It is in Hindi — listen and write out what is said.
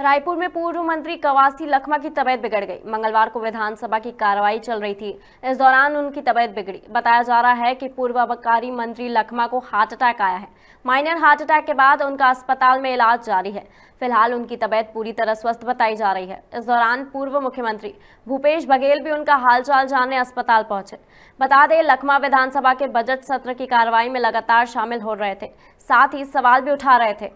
रायपुर में पूर्व मंत्री कवासी लखमा की तबीयत बिगड़ गई मंगलवार को विधानसभा की कार्रवाई चल रही थी इस दौरान उनकी तबीयत बिगड़ी बताया जा रहा है कि पूर्व आबकारी मंत्री लखमा को हार्ट अटैक आया है माइनर हार्ट अटैक के बाद उनका अस्पताल में इलाज जारी है फिलहाल उनकी तबीयत पूरी तरह स्वस्थ बताई जा रही है इस दौरान पूर्व मुख्यमंत्री भूपेश बघेल भी उनका हालचाल जानने अस्पताल पहुंचे बता दें लखमा विधानसभा के बजट सत्र की कार्रवाई में लगातार शामिल हो रहे थे साथ ही सवाल भी उठा रहे थे